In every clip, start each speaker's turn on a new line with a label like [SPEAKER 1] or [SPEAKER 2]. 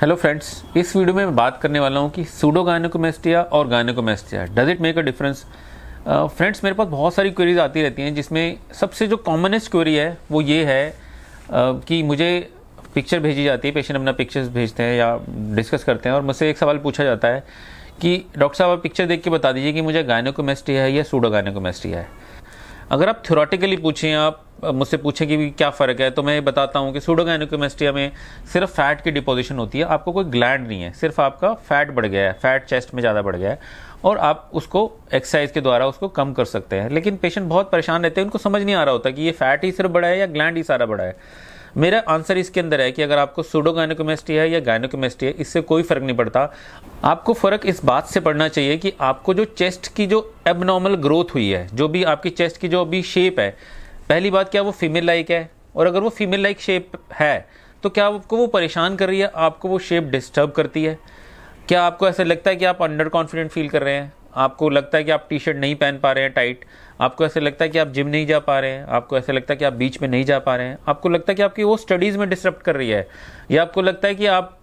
[SPEAKER 1] hello friends इस video में मैं बात करने वाला हूँ कि सूडो गायनोकोमेस्टिया और gynaecomastia does it make a difference friends मेरे पास बहुत सारी क्वेरीज आती रहती हैं जिसमें सबसे जो कॉमनेस्ट क्वेरी है वो ये है uh, कि मुझे पिक्चर भेजी जाती है पेशेंट अपना पिक्चर्स भेजते हैं या डिस्कस करते हैं और मुझसे एक सवाल पूछा जाता है कि डॉक्टर साहब आप पिक्चर देख के बता दीजिए कि मुझे गायनोकोमेस्टिया है या सूडो गायनोकोमेस्टिया है अगर आप थ्योरेटिकली पूछें आप मुझसे पूछें कि क्या फ़र्क है तो मैं बताता हूँ कि सूडोगाइनोकेमेस्ट्रिया में सिर्फ फैट की डिपोजिशन होती है आपको कोई ग्लैंड नहीं है सिर्फ आपका फैट बढ़ गया है फैट चेस्ट में ज़्यादा बढ़ गया है और आप उसको एक्सरसाइज के द्वारा उसको कम कर सकते हैं लेकिन पेशेंट बहुत परेशान रहते हैं उनको समझ नहीं आ रहा होता कि ये फैट ही सिर्फ बढ़ा है या ग्लैंड ही सारा बढ़ा है मेरा आंसर इसके अंदर है कि अगर आपको सूडो गायनोकेमिस्ट्री है या गायनोकेमिस्ट्री है इससे कोई फर्क नहीं पड़ता आपको फर्क इस बात से पड़ना चाहिए कि आपको जो चेस्ट की जो एबनॉर्मल ग्रोथ हुई है जो भी आपकी चेस्ट की जो अभी शेप है पहली बात क्या वो फीमेल लाइक है और अगर वो फीमेल लाइक शेप है तो क्या आपको वो परेशान कर रही है आपको वो शेप डिस्टर्ब करती है क्या आपको ऐसा लगता है कि आप अंडर कॉन्फिडेंट फील कर रहे हैं आपको लगता है कि आप टी शर्ट नहीं पहन पा रहे हैं टाइट आपको ऐसे लगता है कि आप जिम नहीं जा पा रहे हैं आपको ऐसे लगता है कि आप बीच में नहीं जा पा रहे हैं आपको लगता है कि आपकी वो स्टडीज़ में डिस्टर्ब कर रही है या आपको लगता है कि आप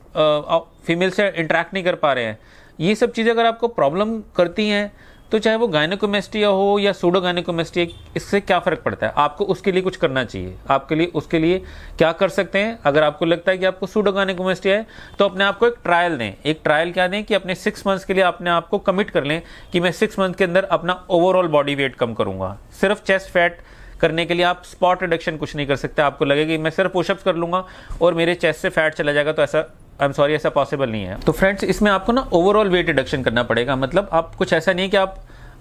[SPEAKER 1] फीमेल से इंटरेक्ट नहीं कर पा रहे हैं ये सब चीज़ें अगर आपको प्रॉब्लम करती हैं तो चाहे वो गायनोकोमेस्टिया हो या सूडो गायनोकोमेस्टिया इससे क्या फ़र्क पड़ता है आपको उसके लिए कुछ करना चाहिए आपके लिए उसके लिए क्या कर सकते हैं अगर आपको लगता है कि आपको सूडो गायनोकोमेस्टिया है तो अपने आप को एक ट्रायल दें एक ट्रायल क्या दें कि अपने सिक्स मंथ्स के लिए अपने आप को कमिट कर लें कि मैं सिक्स मंथ के अंदर अपना ओवरऑल बॉडी वेट कम करूंगा सिर्फ चेस्ट फैट करने के लिए आप स्पॉट रिडक्शन कुछ नहीं कर सकते आपको लगेगा कि मैं सिर्फ पुशअप्स कर लूंगा और मेरे चेस्ट से फैट चला जाएगा तो ऐसा आई एम सॉरी ऐसा पॉसिबल नहीं है तो फ्रेंड्स इसमें आपको ना ओवरऑल वेट रिडक्शन करना पड़ेगा मतलब आप कुछ ऐसा नहीं है कि आप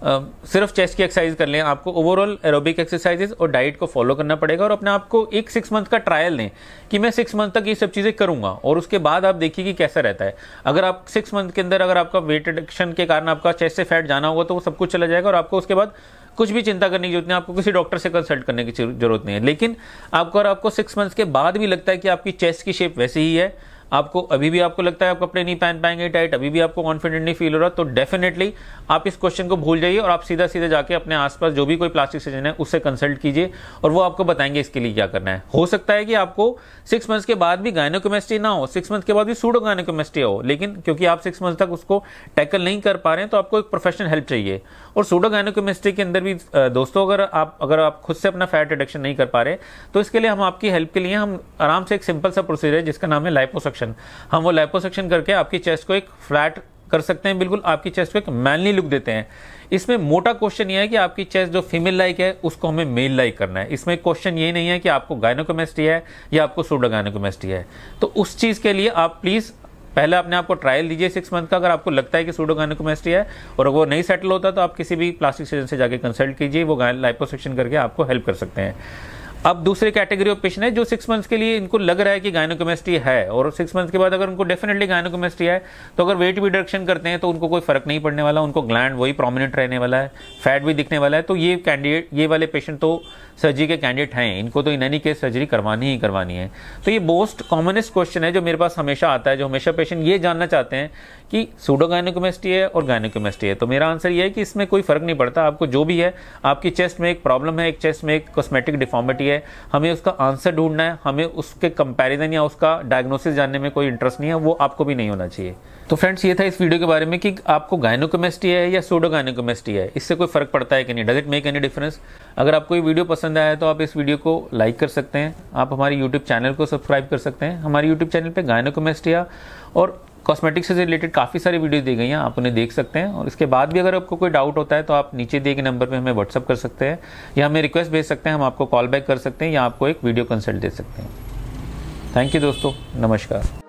[SPEAKER 1] आ, सिर्फ चेस्ट की एक्सरसाइज कर लें आपको ओवरऑल एरोबिक एक्सरसाइजेज और डाइट को फॉलो करना पड़ेगा और अपने आप को एक सिक्स मंथ का ट्रायल दें कि मैं सिक्स मंथ तक ये सब चीज़ें करूंगा और उसके बाद आप देखिए कि कैसा रहता है अगर आप सिक्स मंथ के अंदर अगर आपका वेट रिडक्शन के कारण आपका चेस्ट से फैट जाना होगा तो वो सब कुछ चला जाएगा और आपको उसके बाद कुछ भी चिंता करने की जरूरत नहीं आपको किसी डॉक्टर से कंसल्ट करने की जरूरत नहीं है लेकिन आपको अगर आपको सिक्स मंथ्स के बाद भी लगता है कि आपकी चेस्ट की शेप वैसी ही है आपको अभी भी आपको लगता है आप कपड़े नहीं पहन पाएंगे टाइट अभी भी आपको कॉन्फिडेंट नहीं फील हो रहा तो डेफिनेटली आप इस क्वेश्चन को भूल जाइए और आप सीधा सीधा जाके अपने आसपास जो भी कोई प्लास्टिक सर्जन है उससे कंसल्ट कीजिए और वो आपको बताएंगे इसके लिए क्या करना है हो सकता है कि आपको सिक्स मंथ्स के बाद भी गायनोकेमिस्ट्री ना हो सिक्स मंथ के बाद भी सूडो गायनोकेमिस्ट्री हो लेकिन क्योंकि आप सिक्स मंथ तक उसको टैकल नहीं कर पा रहे हैं तो आपको एक प्रोफेशनल हेल्प चाहिए और सूडो गायनोकेमिस्ट्री के अंदर भी दोस्तों अगर आप अगर आप खुद से अपना फैट रिडक्शन नहीं कर पा रहे तो इसके लिए हम आपकी हेल्प के लिए हम आराम से एक सिंपल सा प्रोसीजर है जिसका नाम है लाइपोसक्शन सेक्शन हम वो लैपो करके आपकी चेस्ट को एक फ्लैट कर सकते हैं बिल्कुल आपकी चेस्ट को एक मैनली लुक देते हैं इसमें मोटा क्वेश्चन ये है कि आपकी चेस्ट जो फीमेल लाइक है उसको हमें मेल लाइक करना है इसमें क्वेश्चन ये नहीं है कि आपको गायनोकोमेस्टी है या आपको सोडा गायनोकोमेस्टी है तो उस चीज़ के लिए आप प्लीज़ पहले अपने आपको ट्रायल दीजिए सिक्स मंथ का अगर आपको लगता है कि सूडो गायनोकोमेस्ट्री है और वो नहीं सेटल होता तो आप किसी भी प्लास्टिक सर्जन से जाके कंसल्ट कीजिए वो लाइपोसेक्शन करके आपको हेल्प कर सकते हैं अब दूसरे कैटेगरी ऑफ पेशेंट है जो सिक्स मंथ्स के लिए इनको लग रहा है कि गायनोकेमिस्ट्री है और सिक्स मंथ्स के बाद अगर उनको डेफिनेटली गायनोकेमिस्ट्री है तो अगर वेट भी रिडक्शन करते हैं तो उनको कोई फर्क नहीं पड़ने वाला उनको ग्लैंड वही प्रोमिनेंट रहने वाला है फैट भी दिखने वाला है तो ये कैंडिडेट ये वाले पेशेंट तो सर्जरी के कैंडिडेट हैं इनको तो इन एनी केस सर्जरी करवानी ही करवानी है तो ये मोस्ट कॉमनेस्ट क्वेश्चन है जो मेरे पास हमेशा आता है जो हमेशा पेशेंट ये जानना चाहते हैं कि सूडो है और गायनोकेमिस्ट्री है तो मेरा आंसर ये है कि इसमें कोई फर्क नहीं पड़ता आपको जो भी है आपकी चेस्ट में एक प्रॉब्लम है एक चेस्ट में एक कॉस्मेटिक डिफॉर्मिटी है है हमें उसका आंसर ढूंढना है हमें उसके कंपैरिजन या उसका डायग्नोसिस जानने में कोई इंटरेस्ट नहीं है वो आपको भी नहीं होना चाहिए तो फ्रेंड्स ये था इस वीडियो के बारे में कि आपको गायनोकोमेस्टी है या सोडो गायनोकोमेस्टी है इससे कोई फर्क पड़ता है कि नहीं does it make any difference अगर आपको ये वीडियो पसंद आया तो आप इस वीडियो को लाइक कर सकते हैं आप हमारे यूट्यूब चैनल को सब्सक्राइब कर सकते हैं हमारे यूट्यूब चैनल पर गायनोकोमेस्टिया और कॉस्मेटिक्स से रिलेटेड काफ़ी सारी वीडियोज़ दी गई हैं आप उन्हें देख सकते हैं और इसके बाद भी अगर आपको कोई डाउट होता है तो आप नीचे दिए गए नंबर पर हमें व्हाट्सअप कर सकते हैं या हमें रिक्वेस्ट भेज सकते हैं हम आपको कॉल बैक कर सकते हैं या आपको एक वीडियो कंसल्ट दे सकते हैं थैंक यू दोस्तों नमस्कार